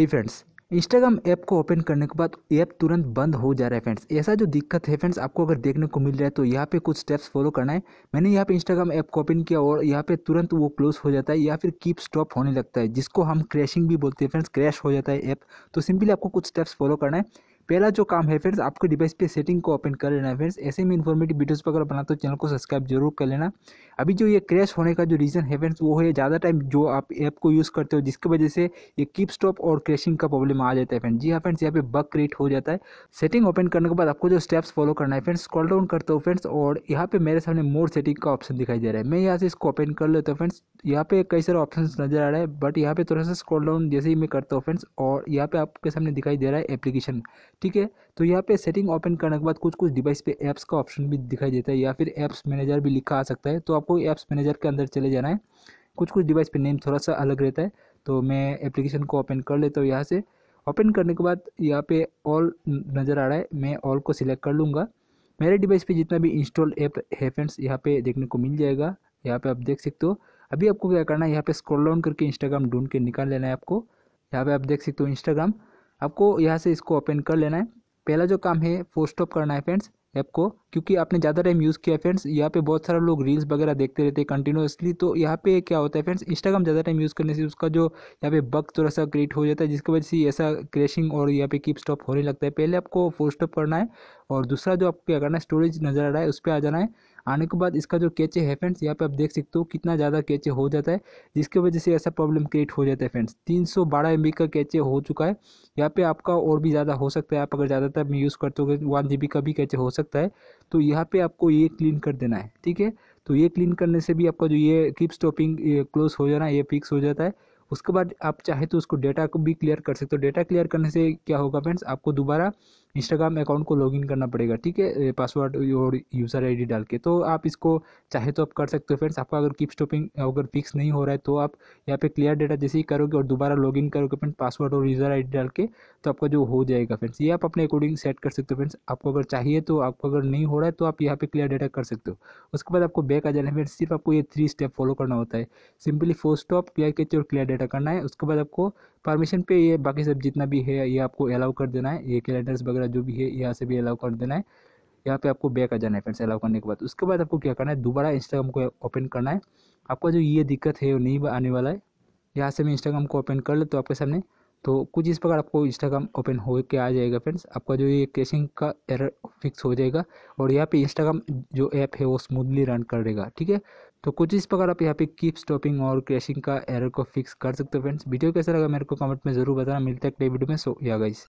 है friends Instagram app को open करने के बाद ऐप तुरंत बंद हो जा रहा है फ्रेंड्स ऐसा जो दिक्कत है फ्रेंड्स आपको अगर देखने को मिल रहा है तो यहाँ पे कुछ स्टेप्स फॉलो करना है मैंने यहाँ पे इंस्टाग्राम ऐप को ओपन किया और यहाँ पे तुरंत वो क्लोज हो जाता है या फिर कीप स्टॉप होने लगता है जिसको हम क्रैशिंग भी बोलते हैं फ्रेंड्स क्रैश हो जाता है ऐप तो सिंपली आपको कुछ स्टेप्स फॉलो करना है पहला जो काम है फ्रेंड्स आपको डिवाइस पे सेटिंग को ओपन कर लेना है फ्रेंड्स ऐसे में इन्फॉर्मेटिव वीडियोस पर अगर बना तो चैनल को सब्सक्राइब जरूर कर लेना अभी जो ये क्रैश होने का जो रीज़न है फ्रेंड्स वो है ज़्यादा टाइम जो आप ऐप को यूज़ करते हो जिसकी वजह से ये कीप स्टॉप और क्रैशिंग का प्रॉब्लम आ जाता है फ्रेंड जी हाँ फ्रेंड्स यहाँ पे बग क्रिएट हो जाता है सेटिंग ओपन करने के बाद आपको जो स्टेप्स फॉलो करना है फ्रेंड्स स्क्रॉल डाउन करते हो फ्रेंड्स और यहाँ पे मेरे सामने मोर सेटिंग का ऑप्शन दिखाई दे रहा है मैं यहाँ से इसको ओपन कर लेता हूँ फ्रेंड्स यहाँ पे कई सारे ऑप्शन नजर आ रहा है बट यहाँ पे थोड़ा सा स्क्रॉल डाउन जैसे ही मैं करता हूँ फ्रेंड्स और यहाँ पे आपके सामने दिखाई दे रहा है एप्लीकेशन ठीक है तो यहाँ पे सेटिंग ओपन करने के बाद कुछ कुछ डिवाइस पे ऐप्स का ऑप्शन भी दिखाई देता है या फिर ऐप्स मैनेजर भी लिखा आ सकता है तो आपको ऐप्स मैनेजर के अंदर चले जाना है कुछ कुछ डिवाइस पे नेम थोड़ा सा अलग रहता है तो मैं एप्लीकेशन को ओपन कर लेता हूँ यहाँ से ओपन करने के बाद यहाँ पे ऑल नज़र आ रहा है मैं ऑल को सिलेक्ट कर लूँगा मेरे डिवाइस पे जितना भी इंस्टॉल ऐप है फ्रेंड्स यहाँ पे देखने को मिल जाएगा यहाँ पर आप देख सकते हो अभी आपको क्या करना है यहाँ पे स्क्रॉल डाउन करके इंस्टाग्राम ढूंढ के निकाल लेना है आपको यहाँ पर आप देख सकते हो इंस्टाग्राम आपको यहाँ से इसको ओपन कर लेना है पहला जो काम है फोर स्टॉप करना है फ्रेंड्स ऐप को क्योंकि आपने ज़्यादा टाइम यूज़ किया है फ्रेंड्स यहाँ पे बहुत सारा लोग रील्स वगैरह देखते रहते हैं कंटिन्यूसली तो यहाँ पे क्या होता है फ्रेंड्स इंस्टाग्राम ज़्यादा टाइम यूज़ करने से उसका जो यहाँ पे बग थोड़ा सा क्रिएट हो जाता है जिसकी वजह से ऐसा क्रैशिंग और यहाँ पे कीप स्टॉप होने लगता है पहले आपको फोर स्टॉप करना है और दूसरा जो आपको क्या करना है स्टोरेज नज़र आ रहा है उस पर आ जाना है आने के बाद इसका जो कैचे है फ्रेंड्स यहाँ पे आप देख सकते हो कितना ज़्यादा कैचे हो जाता है जिसकी वजह से ऐसा प्रॉब्लम क्रिएट हो जाता है फ्रेंड्स तीन सौ का कैचे हो चुका है यहाँ पे आपका और भी ज़्यादा हो सकता है आप अगर ज़्यादातर में यूज़ करते हो वन जी का भी कैचे हो सकता है तो यहाँ पर आपको ये क्लीन कर देना है ठीक है तो ये क्लीन करने से भी आपका जो ये किप स्टॉपिंग क्लोज हो जाना है ये फिक्स हो जाता है उसके बाद आप चाहे तो उसको डेटा को भी क्लियर कर सकते हो डेटा क्लियर करने से क्या होगा फ्रेंड्स आपको दोबारा इंस्टाग्राम अकाउंट को लॉगिन करना पड़ेगा ठीक है पासवर्ड और यूज़र आईडी डाल के तो आप इसको चाहे तो आप कर सकते हो फ्रेंड्स आपका अगर कीप स्टॉपिंग अगर फिक्स नहीं हो रहा है तो आप यहाँ पे क्लियर डाटा जैसे ही करोगे और दोबारा लॉगिन करोगे फ्रेंड पासवर्ड और यूज़र आई डाल के तो आपका जो हो जाएगा फ्रेंड्स ये आप अपने अकॉर्डिंग सेट कर सकते हो फ्रेंड्स आपको अगर चाहिए तो आपको अगर नहीं हो रहा है तो आप यहाँ पर क्लियर डाटा कर सकते हो उसके बाद आपको बैक आ जाना है फ्रेंड्स सिर्फ आपको ये थ्री स्टेप फॉलो करना होता है simply force stop clear cache और क्लियर डाटा करना है उसके बाद आपको परमिशन पे ये बाकी सब जितना भी है ये आपको अलाउ कर देना है ये कैलेंडर्स वगैरह जो भी है यहाँ से भी अलाउ कर देना है यहाँ पे आपको बैक आ जाना है फ्रेंड्स अलाउ करने के बाद उसके बाद आपको क्या करना है दोबारा इंस्टाग्राम को ओपन करना है आपका जो ये दिक्कत है वो नहीं आने वाला है यहाँ से मैं इंस्टाग्राम को ओपन कर ले तो आपके सामने तो कुछ इस प्रकार आपको इंस्टाग्राम ओपन हो के आ जाएगा फ्रेंड्स आपका जो ये कैशिंग का एरर फिक्स हो जाएगा और यहाँ पे इंस्टाग्राम जो ऐप है वो स्मूथली रन करेगा ठीक है तो कुछ इस प्रकार आप यहाँ पे कीप स्टॉपिंग और क्रैशिंग का एरर को फिक्स कर सकते हो फ्रेंड्स वीडियो कैसा लगा मेरे को कमेंट में जरूर बताना मिलता है अगले वीडियो में सो या गाइस